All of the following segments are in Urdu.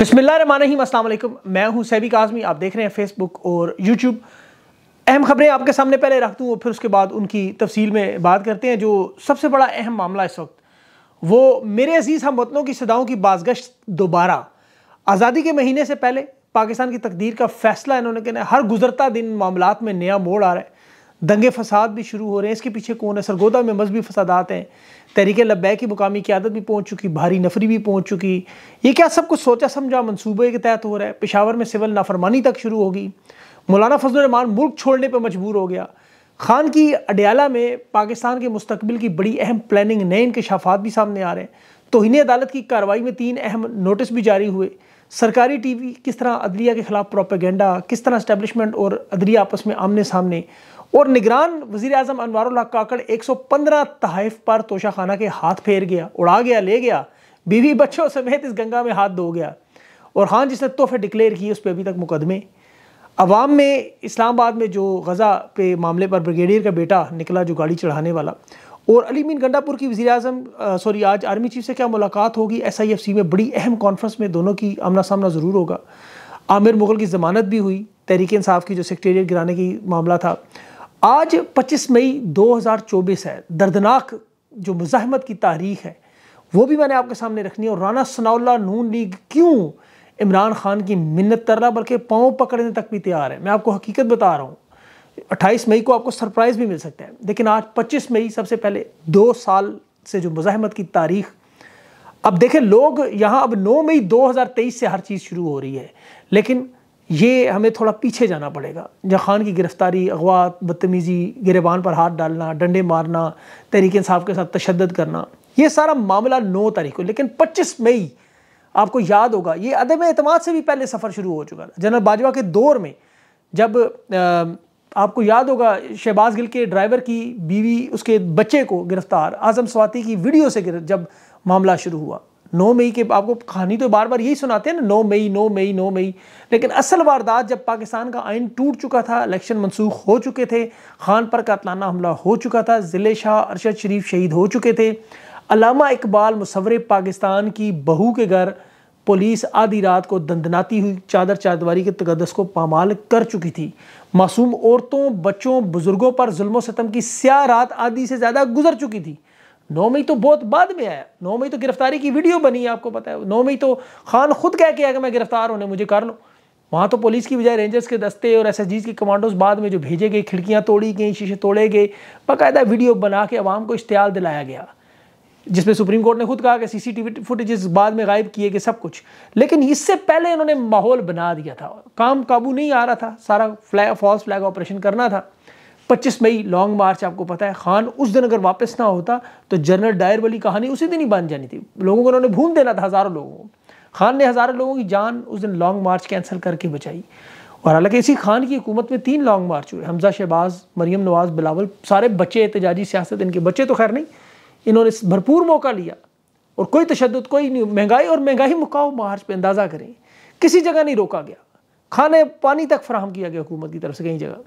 بسم اللہ الرحمن الرحیم السلام علیکم میں ہوں سیبی کازمی آپ دیکھ رہے ہیں فیس بک اور یوٹیوب اہم خبریں آپ کے سامنے پہلے رکھ دوں اور پھر اس کے بعد ان کی تفصیل میں بات کرتے ہیں جو سب سے بڑا اہم معاملہ اس وقت وہ میرے عزیز ہم وطنوں کی صداؤں کی بازگشت دوبارہ آزادی کے مہینے سے پہلے پاکستان کی تقدیر کا فیصلہ انہوں نے کہنا ہے ہر گزرتا دن معاملات میں نیا موڑ آ رہا ہے دنگے فساد بھی شروع ہو رہے ہیں اس کے پیچھے کون ہے سرگودہ میں مذہبی فسادات ہیں تحریک لبیک کی مقامی قیادت بھی پہنچ چکی بھاری نفری بھی پہنچ چکی یہ کیا سب کچھ سوچا سمجھا منصوبے کے تحت ہو رہا ہے پشاور میں سول نافرمانی تک شروع ہوگی مولانا فضل الرحمان ملک چھوڑنے پہ مجبور ہو گیا خان کی اڈیالہ میں پاکستان کے مستقبل کی بڑی اہم پلاننگ نئے ان کے شافات بھی سامنے آ رہے ہیں توہین عدالت کی کارروائی میں تین اہم نوٹس بھی جاری ہوئے سرکاری ٹی وی کس طرح عدلیہ کے خلاف پروپیگنڈا کس طرح اسٹیبلشمنٹ اور عدلیہ آپس میں آمنے سامنے اور نگران وزیر اعظم انوار اللہ کاکڑ ایک سو پندرہ تحائف پر توشہ خانہ کے ہاتھ پھیر گیا اڑا گیا لے گیا بیوی بچوں سمیت اس گنگا میں ہاتھ دھو گیا اور خان ہاں، جس نے تحفے ڈکلیئر کیے اس پہ ابھی تک مقدمے عوام میں اسلام آباد میں جو غزہ پہ معاملے پر بریگیڈیئر کا بیٹا نکلا جو گاڑی چڑھانے والا اور علی مین گنڈا پور کی وزیر اعظم سوری آج آرمی چیف سے کیا ملاقات ہوگی ایس آئی ایف سی میں بڑی اہم کانفرنس میں دونوں کی آمنا سامنا ضرور ہوگا عامر مغل کی ضمانت بھی ہوئی تحریک انصاف کی جو سیکٹریٹ گرانے کی معاملہ تھا آج پچیس مئی دو ہزار چوبیس ہے دردناک جو مزاحمت کی تاریخ ہے وہ بھی میں نے آپ کے سامنے رکھنی ہے اور رانا ثناء اللہ لیگ کیوں عمران خان کی منت ترنا بلکہ پاؤں پکڑنے تک بھی تیار ہے میں آپ کو حقیقت بتا رہا ہوں اٹھائیس مئی کو آپ کو سرپرائز بھی مل سکتے ہیں لیکن آج پچیس مئی سب سے پہلے دو سال سے جو مزاحمت کی تاریخ اب دیکھیں لوگ یہاں اب نو مئی دو ہزار تیئیس سے ہر چیز شروع ہو رہی ہے لیکن یہ ہمیں تھوڑا پیچھے جانا پڑے گا جہاں خان کی گرفتاری اغوا بدتمیزی گریبان پر ہاتھ ڈالنا ڈنڈے مارنا تحریک انصاف کے ساتھ تشدد کرنا یہ سارا معاملہ نو تاریخ کو لیکن پچیس مئی آپ کو یاد ہوگا یہ عدم اعتماد سے بھی پہلے سفر شروع ہو چکا تھا جنرل باجوہ کے دور میں جب آپ کو یاد ہوگا شہباز گل کے ڈرائیور کی بیوی اس کے بچے کو گرفتار اعظم سواتی کی ویڈیو سے جب معاملہ شروع ہوا نو مئی کے آپ کو کہانی تو بار بار یہی سناتے ہیں نا نو مئی نو مئی نو مئی لیکن اصل واردات جب پاکستان کا آئین ٹوٹ چکا تھا الیکشن منسوخ ہو چکے تھے خان پر قاتلانہ حملہ ہو چکا تھا ضلع شاہ ارشد شریف شہید ہو چکے تھے علامہ اقبال مصور پاکستان کی بہو کے گھر پولیس آدھی رات کو دندناتی ہوئی چادر چادواری کے تقدس کو پامال کر چکی تھی معصوم عورتوں بچوں بزرگوں پر ظلم و ستم کی سیاہ رات آدھی سے زیادہ گزر چکی تھی نو مئی تو بہت بعد میں آیا نو مئی تو گرفتاری کی ویڈیو بنی ہے آپ کو پتا ہے نو مئی تو خان خود کہہ کے آیا کہ میں گرفتار ہونے مجھے کر لوں وہاں تو پولیس کی بجائے رینجرز کے دستے اور ایس ایس جیز کے کمانڈوز بعد میں جو بھیجے گئے کھڑکیاں توڑی گئیں شیشے توڑے گئے باقاعدہ ویڈیو بنا کے عوام کو اشتعال دلایا گیا جس میں سپریم کورٹ نے خود کہا کہ سی سی ٹی وی فوٹیجز بعد میں غائب کیے گئے سب کچھ لیکن اس سے پہلے انہوں نے ماحول بنا دیا تھا کام قابو نہیں آ رہا تھا سارا فلیگ فالس فلیگ آپریشن کرنا تھا پچیس مئی لانگ مارچ آپ کو پتا ہے خان اس دن اگر واپس نہ ہوتا تو جنرل ڈائر والی کہانی اسی دن ہی بن جانی تھی لوگوں کو انہوں نے بھون دینا تھا ہزاروں لوگوں کو خان نے ہزاروں لوگوں کی جان اس دن لانگ مارچ کینسل کر کے بچائی اور حالانکہ اسی خان کی حکومت میں تین لانگ مارچ ہوئے حمزہ شہباز مریم نواز بلاول سارے بچے احتجاجی سیاست ان کے بچے تو خیر نہیں انہوں نے بھرپور موقع لیا اور کوئی تشدد کوئی نہیں مہنگائی اور مہنگائی مکاؤ مارچ پہ اندازہ کریں کسی جگہ نہیں روکا گیا کھانے پانی تک فراہم کیا گیا حکومت کی طرف سے کئی جگہ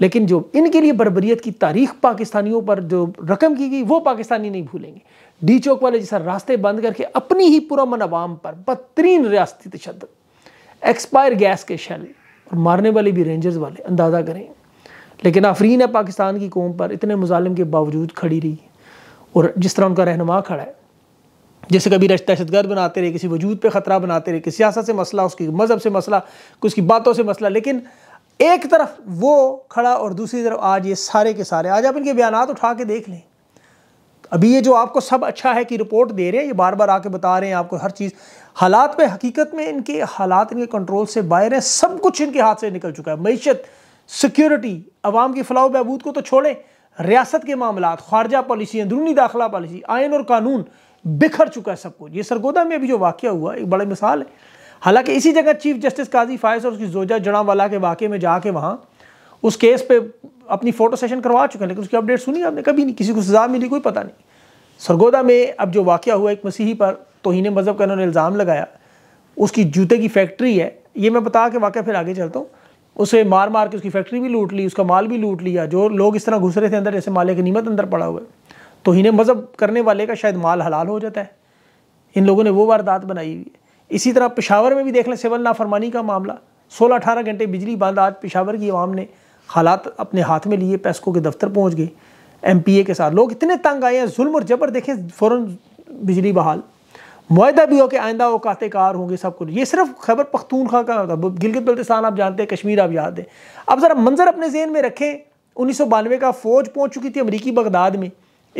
لیکن جو ان کے لیے بربریت کی تاریخ پاکستانیوں پر جو رقم کی گئی وہ پاکستانی نہیں بھولیں گے ڈی چوک والے جیسا راستے بند کر کے اپنی ہی پورا پر بدترین ریاستی تشدد ایکسپائر گیس کے شیل اور مارنے والے بھی رینجرز والے اندازہ کریں لیکن آفرین ہے پاکستان کی قوم پر اتنے مظالم کے باوجود کھڑی رہی اور جس طرح ان کا رہنما کھڑا ہے جیسے کبھی رشت دہشت گرد بناتے رہے کسی وجود پہ خطرہ بناتے رہے کسی سیاست سے مسئلہ اس کی مذہب سے مسئلہ اس کی باتوں سے مسئلہ لیکن ایک طرف وہ کھڑا اور دوسری طرف آج یہ سارے کے سارے آج آپ ان کے بیانات اٹھا کے دیکھ لیں ابھی یہ جو آپ کو سب اچھا ہے کہ رپورٹ دے رہے ہیں یہ بار بار آ کے بتا رہے ہیں آپ کو ہر چیز حالات میں حقیقت میں ان کے حالات ان کے کنٹرول سے باہر ہیں سب کچھ ان کے ہاتھ سے نکل چکا ہے معیشت سیکیورٹی عوام کی فلاح و بہبود کو تو چھوڑیں ریاست کے معاملات خارجہ پالیسی اندرونی داخلہ پالیسی آئین اور قانون بکھر چکا ہے سب کچھ یہ سرگودا میں بھی جو واقعہ ہوا ایک بڑے مثال ہے حالانکہ اسی جگہ چیف جسٹس قاضی فائز اور اس کی زوجہ جڑا والا کے واقعے میں جا کے وہاں اس کیس پہ اپنی فوٹو سیشن کروا چکے ہیں لیکن اس کی اپڈیٹ سنی آپ نے کبھی نہیں کسی کو سزا ملی کوئی پتہ نہیں سرگودہ میں اب جو واقعہ ہوا ایک مسیحی پر توہین مذہب کا انہوں نے الزام لگایا اس کی جوتے کی فیکٹری ہے یہ میں بتا کے واقعہ پھر آگے چلتا ہوں اسے مار مار کے اس کی فیکٹری بھی لوٹ لی اس کا مال بھی لوٹ لیا جو لوگ اس طرح گھس رہے تھے اندر جیسے مالے کے نیمت اندر پڑا ہوا ہے توہین مذہب کرنے والے کا شاید مال حلال ہو جاتا ہے ان لوگوں نے وہ واردات بنائی ہوئی ہے اسی طرح پشاور میں بھی دیکھ لیں سیول نافرمانی کا معاملہ سولہ اٹھارہ گھنٹے بجلی بند آج پشاور کی عوام نے حالات اپنے ہاتھ میں لیے پیسکو کے دفتر پہنچ گئے ایم پی اے کے ساتھ لوگ اتنے تنگ آئے ہیں ظلم اور جبر دیکھیں فوراً بجلی بحال معاہدہ بھی ہو کہ آئندہ ہو کہتے کار ہوں گے سب کچھ یہ صرف خبر پختونخوا کا ہوتا گلگت بلتستان آپ جانتے ہیں کشمیر آپ جانتے ہیں اب ذرا منظر اپنے ذہن میں رکھیں انیس سو بانوے کا فوج پہنچ چکی تھی امریکی بغداد میں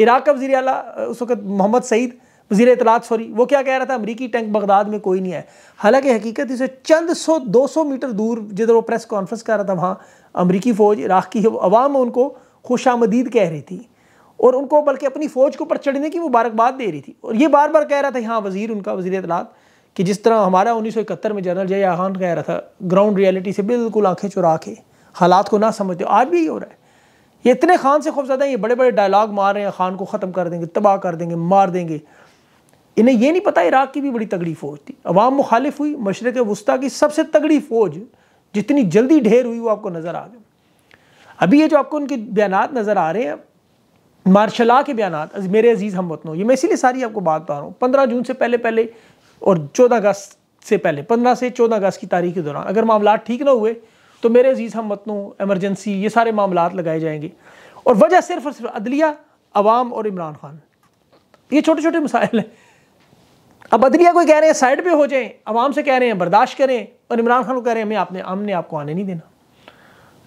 عراق کا وزیر اعلیٰ اس وقت محمد سعید وزیر اطلاعات سوری وہ کیا کہہ رہا تھا امریکی ٹینک بغداد میں کوئی نہیں آیا حالانکہ حقیقت اسے چند سو دو سو میٹر دور جدھر وہ پریس کانفرنس کر رہا تھا وہاں امریکی فوج عراق کی عوام ان کو خوش آمدید کہہ رہی تھی اور ان کو بلکہ اپنی فوج کو پر چڑھنے کی مبارکباد دے رہی تھی اور یہ بار بار کہہ رہا تھا یہاں وزیر ان کا وزیر اطلاعات کہ جس طرح ہمارا انیس سو اکہتر میں جنرل جیا خان کہہ رہا تھا گراؤنڈ ریئلٹی سے بالکل آنکھیں چرا کے حالات کو نہ سمجھتے آج بھی ہو رہا ہے یہ اتنے خان سے خوف زیادہ یہ بڑے بڑے ڈائلاگ مار رہے ہیں خان کو ختم کر دیں گے تباہ کر دیں گے مار دیں گے انہیں یہ نہیں پتا عراق کی بھی بڑی تگڑی فوج تھی عوام مخالف ہوئی مشرق وسطیٰ کی سب سے تگڑی فوج جتنی جلدی ڈھیر ہوئی وہ آپ کو نظر آ گئی ابھی یہ جو آپ کو ان کے بیانات نظر آ رہے ہیں مارشلا کے بیانات میرے عزیز ہم وطنوں یہ میں اسی لیے ساری آپ کو بات بتا رہا ہوں پندرہ جون سے پہلے پہلے اور چودہ اگست سے پہلے پندرہ سے چودہ اگست کی تاریخ کے دوران اگر معاملات ٹھیک نہ ہوئے تو میرے عزیز ہم وطنوں ایمرجنسی یہ سارے معاملات لگائے جائیں گے اور وجہ صرف اور صرف عدلیہ عوام اور عمران خان یہ چھوٹے چھوٹے مسائل ہیں اب عدلیہ کوئی کہہ رہے ہیں سائیڈ پہ ہو جائیں عوام سے کہہ رہے ہیں برداشت کریں اور عمران خان کو کہہ رہے ہیں ہمیں آپ نے ہم نے آپ کو آنے نہیں دینا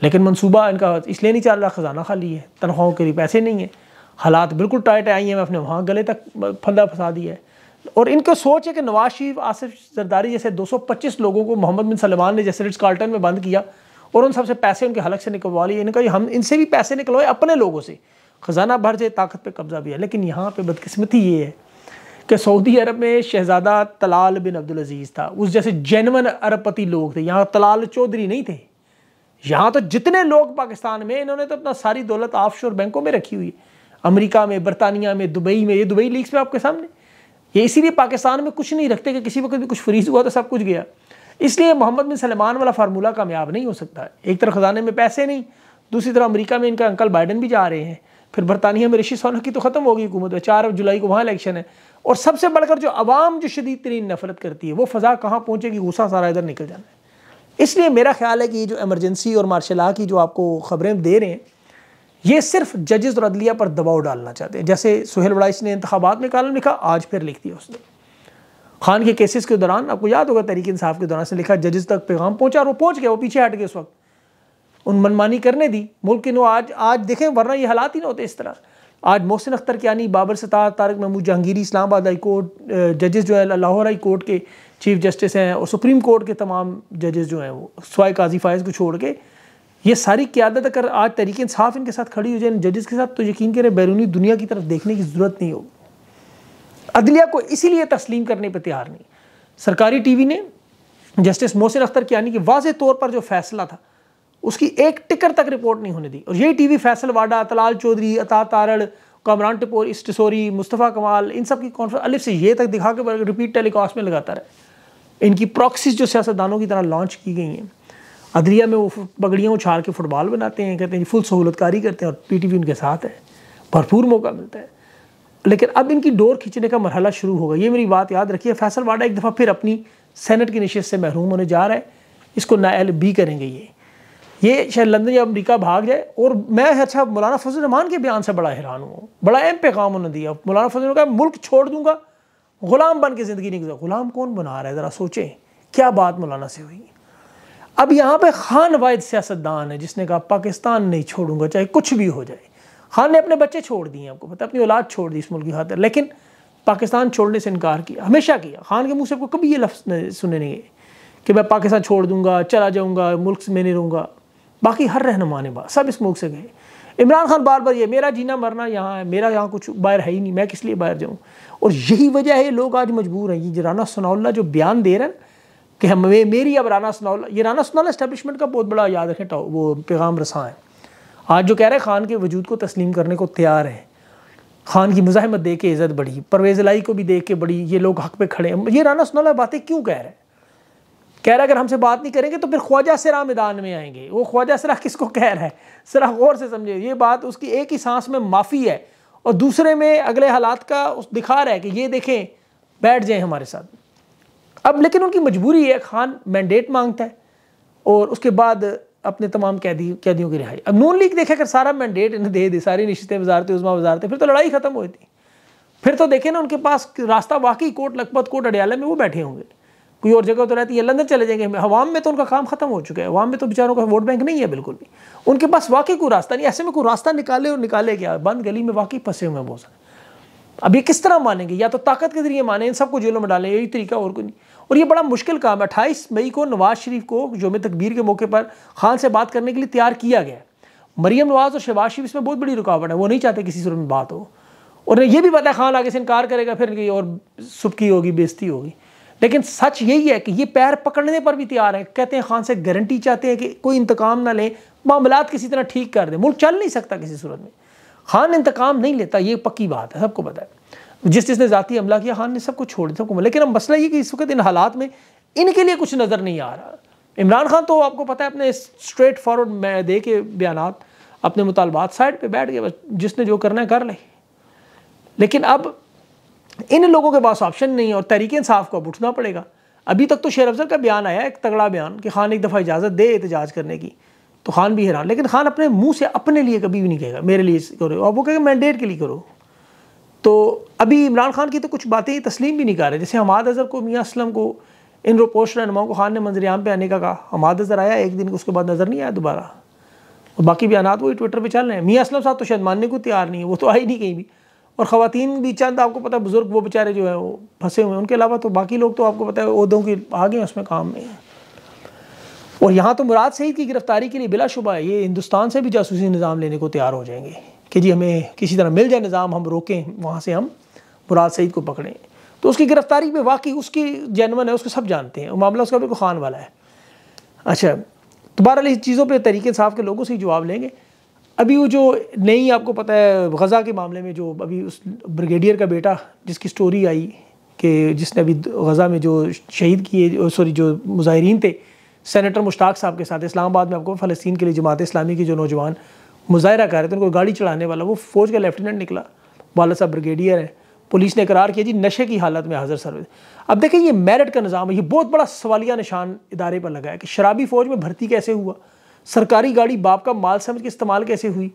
لیکن منصوبہ ان کا اس لیے نہیں چل رہا خزانہ خالی ہے تنخواہوں کے لیے پیسے نہیں ہیں حالات بالکل ٹائٹ آئی ہیں میں اپنے وہاں گلے تک پھندا پھنسا دیا ہے اور ان کو سوچ ہے کہ نواز شریف آصف زرداری جیسے دو سو پچیس لوگوں کو محمد بن سلمان نے جیسے رٹس کارٹن میں بند کیا اور ان سب سے پیسے ان کے حلق سے نکلوا لیے ان کا ہم ان سے بھی پیسے نکلوائے اپنے لوگوں سے خزانہ بھر جائے طاقت پہ قبضہ بھی ہے لیکن یہاں پہ بدقسمتی یہ ہے کہ سعودی عرب میں شہزادہ طلال بن عبدالعزیز تھا اس جیسے جینون عرب پتی لوگ تھے یہاں طلال چودھری نہیں تھے یہاں تو جتنے لوگ پاکستان میں انہوں نے تو اپنا ساری دولت آف شور بینکوں میں رکھی ہوئی ہے امریکہ میں برطانیہ میں دبئی میں یہ دبئی لیکس میں آپ کے سامنے یہ اسی لیے پاکستان میں کچھ نہیں رکھتے کہ کسی وقت بھی کچھ فریض ہوا تو سب کچھ گیا اس لیے محمد بن سلمان والا فارمولہ کامیاب نہیں ہو سکتا ایک طرف خزانے میں پیسے نہیں دوسری طرف امریکہ میں ان کا انکل بائیڈن بھی جا رہے ہیں پھر برطانیہ میں رشی سنخ کی تو ختم ہوگی حکومت چار جولائی کو وہاں الیکشن ہے اور سب سے بڑھ کر جو عوام جو شدید ترین نفرت کرتی ہے وہ فضا کہاں پہنچے گی غصہ سارا ادھر نکل جانا ہے اس لیے میرا خیال ہے کہ یہ جو ایمرجنسی اور مارشل لا کی جو آپ کو خبریں دے رہے ہیں یہ صرف ججز اور عدلیہ پر دباؤ ڈالنا چاہتے ہیں جیسے سہیل وڑائش نے انتخابات میں کالم لکھا آج پھر لکھ دیا اس نے خان کے کیسز کے دوران آپ کو یاد ہوگا تحریک انصاف کے دوران سے لکھا ججز تک پیغام پہنچا اور وہ پہنچ گیا وہ پیچھے ہٹ گئے اس وقت ان منمانی کرنے دی ملک نے آج آج دیکھیں ورنہ یہ حالات ہی نہ ہوتے اس طرح آج محسن اختر کیانی بابر ستار طارق محمود جہانگیری اسلام آباد ہائی کورٹ ججز جو ہیں لاہور ہائی کورٹ کے چیف جسٹس ہیں اور سپریم کورٹ کے تمام ججز جو ہیں وہ سوائے قاضی فائز کو چھوڑ کے یہ ساری قیادت اگر آج تحریک انصاف ان کے ساتھ کھڑی ہو جائے ان ججز کے ساتھ تو یقین کریں بیرونی دنیا کی طرف دیکھنے کی ضرورت نہیں ہوگی عدلیہ کو اسی لیے تسلیم کرنے پہ تیار نہیں سرکاری ٹی وی نے جسٹس محسن اختر کیانی کے یعنی واضح طور پر جو فیصلہ تھا اس کی ایک ٹکر تک رپورٹ نہیں ہونے دی اور یہی ٹی وی فیصل واڈا تلال چودھری اتا تارڑ کامران ٹپور اسٹسوری مصطفیٰ کمال ان سب کی کانفرنس الف سے یہ تک دکھا کے رپیٹ ٹیلی کاسٹ میں لگاتا رہے ان کی پروکسیز جو سیاست دانوں کی طرح لانچ کی گئی ہیں عدلیہ میں وہ پگڑیاں اچھال کے فٹ بال بناتے ہیں کہتے ہیں فل جی، سہولت کاری کرتے ہیں اور پی ٹی وی ان کے ساتھ ہے بھرپور موقع ملتا ہے لیکن اب ان کی ڈور کھینچنے کا مرحلہ شروع ہوگا یہ میری بات یاد رکھی ہے فیصل واڈا ایک دفعہ پھر اپنی سینٹ کی نشست سے محروم ہونے جا رہا ہے اس کو نا ایل بی کریں گے یہ یہ شاید لندن یا امریکہ بھاگ جائے اور میں اچھا مولانا فضل الرحمان کے بیان سے بڑا حیران ہوں بڑا اہم پیغام انہوں نے دیا مولانا فضل کہا ملک چھوڑ دوں گا غلام بن کے زندگی نہیں گزار غلام کون بنا رہا ہے ذرا سوچیں کیا بات مولانا سے ہوئی اب یہاں پہ خان واحد سیاستدان ہے جس نے کہا پاکستان نہیں چھوڑوں گا چاہے کچھ بھی ہو جائے خان نے اپنے بچے چھوڑ دیے ہیں آپ کو پتہ اپنی اولاد چھوڑ دی اس ملک کی خاطر لیکن پاکستان چھوڑنے سے انکار کیا ہمیشہ کیا خان کے منہ سے کبھی یہ لفظ سنے نہیں کہ میں پاکستان چھوڑ دوں گا چلا جاؤں گا ملک میں نہیں رہوں گا باقی ہر رہنما با سب اس موقع سے گئے عمران خان بار بار یہ میرا جینا مرنا یہاں ہے میرا یہاں کچھ باہر ہے ہی نہیں میں کس لیے باہر جاؤں اور یہی وجہ ہے لوگ آج مجبور ہیں یہ رانا ثناء اللہ جو بیان دے رہے ہیں کہ میری اب رانا ثناء اللہ یہ رانا سنا اللہ اسٹیبلشمنٹ کا بہت بڑا یاد رکھیں وہ پیغام رساں ہیں آج جو کہہ رہے ہیں خان کے وجود کو تسلیم کرنے کو تیار ہیں خان کی مزاحمت دے کے عزت بڑھی پرویز لائی کو بھی دیکھ کے بڑھی یہ لوگ حق پہ کھڑے ہیں یہ رانا اللہ باتیں کیوں کہہ رہے ہیں کہہ رہا ہے اگر ہم سے بات نہیں کریں گے تو پھر خواجہ سرا میدان میں آئیں گے وہ خواجہ سرا کس کو کہہ رہا ہے سرا غور سے سمجھے یہ بات اس کی ایک ہی سانس میں معافی ہے اور دوسرے میں اگلے حالات کا اس دکھا رہا ہے کہ یہ دیکھیں بیٹھ جائیں ہمارے ساتھ اب لیکن ان کی مجبوری ہے خان مینڈیٹ مانگتا ہے اور اس کے بعد اپنے تمام قیدی قیدیوں کی رہائی اب نون لیگ دیکھے اگر سارا مینڈیٹ انہیں دے دی ساری نشستیں وزارت اسما وزارتیں پھر تو لڑائی ختم ہوئی تھی پھر تو دیکھیں نا ان کے پاس راستہ واقعی کوٹ لکھپت کوٹ اڈیالہ میں وہ بیٹھے ہوں گے کوئی اور جگہ تو رہتی ہے لندن چلے جائیں گے عوام میں تو ان کا کام ختم ہو چکا ہے عوام میں تو بیچاروں کا ووٹ بینک نہیں ہے بالکل بھی ان کے پاس واقعی کوئی راستہ نہیں ایسے میں کوئی راستہ نکالے اور نکالے گیا بند گلی میں واقعی پھنسے ہوئے ہیں بہت سارے اب یہ کس طرح مانیں گے یا تو طاقت کے ذریعے مانیں ان سب کو جیلوں میں ڈالیں یہی طریقہ اور کوئی نہیں اور یہ بڑا مشکل کام ہے اٹھائیس مئی کو نواز شریف کو یوم تقبیر کے موقع پر خان سے بات کرنے کے لیے تیار کیا گیا ہے مریم نواز اور شہباز شریف اس میں بہت بڑی رکاوٹ ہے وہ نہیں چاہتے کسی صورت میں بات ہو اور یہ بھی ہے خان آگے سے انکار کرے گا پھر اور صبکی ہوگی بیزتی ہوگی لیکن سچ یہی ہے کہ یہ پیر پکڑنے پر بھی تیار ہے کہتے ہیں خان سے گارنٹی چاہتے ہیں کہ کوئی انتقام نہ لیں معاملات کسی طرح ٹھیک کر دیں ملک چل نہیں سکتا کسی صورت میں خان انتقام نہیں لیتا یہ پکی بات ہے سب کو بتا ہے جس جس نے ذاتی عملہ کیا خان نے سب کو چھوڑ دیا سب کو لیکن اب مسئلہ یہ کہ اس وقت ان حالات میں ان کے لیے کچھ نظر نہیں آ رہا عمران خان تو آپ کو پتہ ہے اپنے اسٹریٹ فارورڈ میں دے کے بیانات اپنے مطالبات سائڈ پہ بیٹھ بس جس نے جو کرنا ہے کر لے لیکن اب ان لوگوں کے پاس آپشن نہیں ہے اور تحریک انصاف کو اب اٹھنا پڑے گا ابھی تک تو شیر افضل کا بیان آیا ایک تگڑا بیان کہ خان ایک دفعہ اجازت دے احتجاج کرنے کی تو خان بھی حیران لیکن خان اپنے منہ سے اپنے لیے کبھی بھی نہیں کہے گا میرے لیے کرو اور وہ کہے گا مینڈیٹ کے لیے کرو تو ابھی عمران خان کی تو کچھ باتیں تسلیم بھی نہیں کر رہے جیسے حماد اظہر کو میاں اسلم کو ان روپوش رہنماؤں کو خان نے منظر عام پہ آنے کا کہا حماد اظہر آیا ایک دن اس کے بعد نظر نہیں آیا دوبارہ اور باقی بیانات وہی ٹویٹر پہ چل رہے ہیں میاں اسلم صاحب تو شاید ماننے کو تیار نہیں ہے وہ تو آئی نہیں کہیں بھی اور خواتین بھی چند آپ کو پتا ہے بزرگ وہ بیچارے جو ہے وہ پھنسے ہوئے ان کے علاوہ تو باقی لوگ تو آپ کو پتہ ہے عہدوں کی آگے آگے اس میں کام نہیں ہے اور یہاں تو مراد سعید کی گرفتاری کے لیے بلا شبہ ہے یہ ہندوستان سے بھی جاسوسی نظام لینے کو تیار ہو جائیں گے کہ جی ہمیں کسی طرح مل جائے نظام ہم روکیں وہاں سے ہم مراد سعید کو پکڑیں تو اس کی گرفتاری میں واقعی اس کی جینون ہے اس کو سب جانتے ہیں معاملہ اس کا بالکل خان والا ہے اچھا بہرحال اس چیزوں پہ طریقے صاحب کے لوگوں سے ہی جواب لیں گے ابھی وہ جو نئی آپ کو پتہ ہے غزہ کے معاملے میں جو ابھی اس بریگیڈیئر کا بیٹا جس کی سٹوری آئی کہ جس نے ابھی غزہ میں جو شہید کیے سوری جو مظاہرین تھے سینیٹر مشتاق صاحب کے ساتھ اسلام آباد میں آپ کو فلسطین کے لیے جماعت اسلامی کے جو نوجوان مظاہرہ کر رہے تھے ان کو گاڑی چڑھانے والا وہ فوج کا لیفٹیننٹ نکلا والا صاحب بریگیڈیئر ہیں پولیس نے قرار کیا جی نشے کی حالت میں حاضر سروس اب دیکھیں یہ میرٹ کا نظام ہے یہ بہت بڑا سوالیہ نشان ادارے پر لگا ہے کہ شرابی فوج میں بھرتی کیسے ہوا سرکاری گاڑی باپ کا مال سمجھ کے استعمال کیسے ہوئی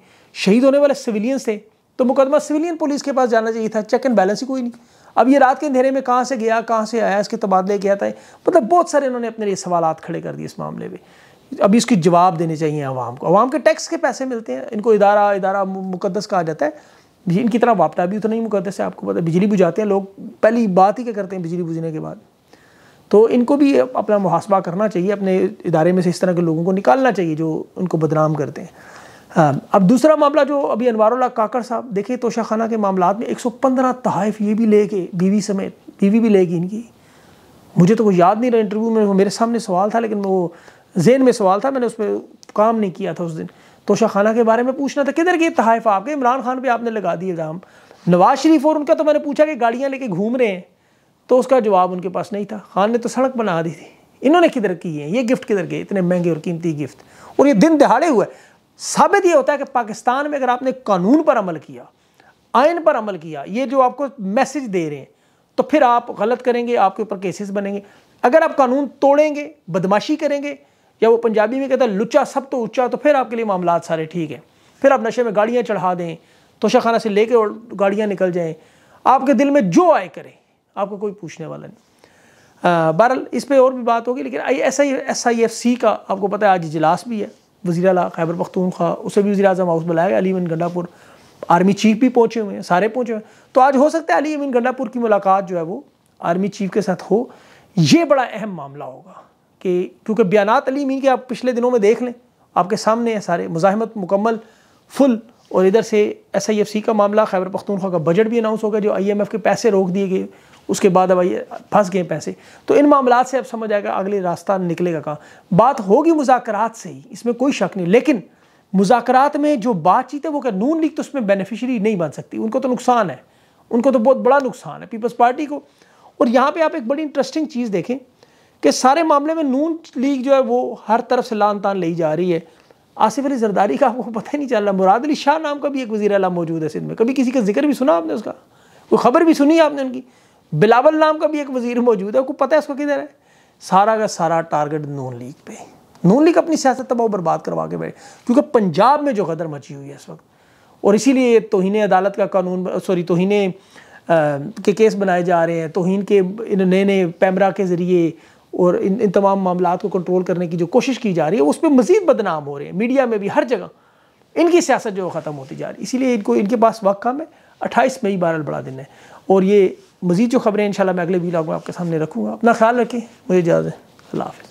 شہید ہونے والے سولینس تھے تو مقدمہ سویلین پولیس کے پاس جانا چاہیے تھا چیک اینڈ بیلنس ہی کوئی نہیں اب یہ رات کے اندھیرے میں کہاں سے گیا کہاں سے آیا اس کے تبادلے کیا تھا مطلب بہت سارے انہوں نے اپنے لیے سوالات کھڑے کر دیے اس معاملے میں ابھی اس کی جواب دینے چاہیے عوام کو عوام کے ٹیکس کے پیسے ملتے ہیں ان کو ادارہ ادارہ مقدس کہا جاتا ہے ان کی طرح واپٹا بھی اتنا ہی مقدس ہے آپ کو پتہ بجلی بجاتے ہیں لوگ پہلی بات ہی کیا کرتے ہیں بجلی بجنے کے بعد تو ان کو بھی اپنا محاسبہ کرنا چاہیے اپنے ادارے میں سے اس طرح کے لوگوں کو نکالنا چاہیے جو ان کو بدنام کرتے ہیں اب دوسرا معاملہ جو ابھی انوار اللہ کاکر صاحب دیکھیں توشہ خانہ کے معاملات میں ایک سو پندرہ تحائف یہ بھی لے کے بیوی سمیت بیوی بھی لے گی ان کی مجھے تو وہ یاد نہیں رہا انٹرویو میں میرے سامنے سوال تھا لیکن وہ ذہن میں سوال تھا میں نے اس پہ کام نہیں کیا تھا اس دن توشہ خانہ کے بارے میں پوچھنا تھا کدھر گئے تحائف آپ کے عمران خان پہ آپ نے لگا دی الزام نواز شریف اور ان کا تو میں نے پوچھا کہ گاڑیاں لے کے گھوم رہے ہیں تو اس کا جواب ان کے پاس نہیں تھا خان نے تو سڑک بنا دی تھی انہوں نے کدھر کی ہے یہ گفٹ کدھر گئے اتنے مہنگے اور قیمتی گفٹ اور یہ دن دہاڑے ہوئے ثابت یہ ہوتا ہے کہ پاکستان میں اگر آپ نے قانون پر عمل کیا آئین پر عمل کیا یہ جو آپ کو میسج دے رہے ہیں تو پھر آپ غلط کریں گے آپ کے اوپر کیسز بنیں گے اگر آپ قانون توڑیں گے بدماشی کریں گے یا وہ پنجابی میں کہتا ہے لچا سب تو اچا تو پھر آپ کے لیے معاملات سارے ٹھیک ہیں پھر آپ نشے میں گاڑیاں چڑھا دیں توشہ خانہ سے لے کے گاڑیاں نکل جائیں آپ کے دل میں جو آئے کریں آپ کو کوئی پوچھنے والا نہیں بہرحال اس پہ اور بھی بات ہوگی لیکن ایف سی کا آپ کو پتہ ہے آج اجلاس بھی ہے وزیر اعلیٰ خیبر پختونخوا اسے بھی وزیر اعظم ہاؤس گیا علی ان گنڈا پور آرمی چیف بھی پہنچے ہوئے ہیں سارے پہنچے ہوئے ہیں تو آج ہو سکتا ہے علی ام گنڈا پور کی ملاقات جو ہے وہ آرمی چیف کے ساتھ ہو یہ بڑا اہم معاملہ ہوگا کہ کیونکہ بیانات علی امین کے آپ پچھلے دنوں میں دیکھ لیں آپ کے سامنے ہیں سارے مزاحمت مکمل فل اور ادھر سے ایس آئی ایف سی کا معاملہ خیبر پختونخوا کا بجٹ بھی اناؤنس ہو گیا جو آئی ایم ایف کے پیسے روک دیے گئے اس کے بعد اب آئیے پھنس گئے پیسے تو ان معاملات سے اب سمجھ آئے گا اگلے راستہ نکلے گا کہاں بات ہوگی مذاکرات سے ہی اس میں کوئی شک نہیں لیکن مذاکرات میں جو بات چیت ہے وہ کہ نون لیگ تو اس میں بینیفیشری نہیں بن سکتی ان کو تو نقصان ہے ان کو تو بہت بڑا نقصان ہے پیپلز پارٹی کو اور یہاں پہ آپ ایک بڑی انٹرسٹنگ چیز دیکھیں کہ سارے معاملے میں نون لیگ جو ہے وہ ہر طرف سے لان تان لی جا رہی ہے آصف علی زرداری کا آپ کو پتہ ہی نہیں چل رہا مراد علی شاہ نام کا بھی ایک وزیر اعلیٰ موجود ہے سندھ میں کبھی کسی کا ذکر بھی سنا آپ نے اس کا کوئی خبر بھی سنی آپ نے ان کی بلاول نام کا بھی ایک وزیر موجود ہے پتہ ہے اس کو کدھر ہے سارا کا سارا ٹارگٹ نون لیگ پہ نون لیگ اپنی سیاست تباہ و برباد کروا کے بیٹھے کیونکہ پنجاب میں جو غدر مچی ہوئی ہے اس وقت اور اسی لیے توہین عدالت کا قانون سوری توہین کے کیس بنائے جا رہے ہیں توہین کے ان نئے نئے پیمرا کے ذریعے اور ان ان تمام معاملات کو کنٹرول کرنے کی جو کوشش کی جا رہی ہے اس پہ مزید بدنام ہو رہے ہیں میڈیا میں بھی ہر جگہ ان کی سیاست جو ختم ہوتی جا رہی ہے اسی لیے ان کو ان کے پاس وقت کم ہے اٹھائیس مئی بار بڑا دن ہے اور یہ مزید جو خبریں انشاءاللہ میں اگلے بھی لاگوں آپ کے سامنے رکھوں گا اپنا خیال رکھیں مجھے اجازت اللہ حافظ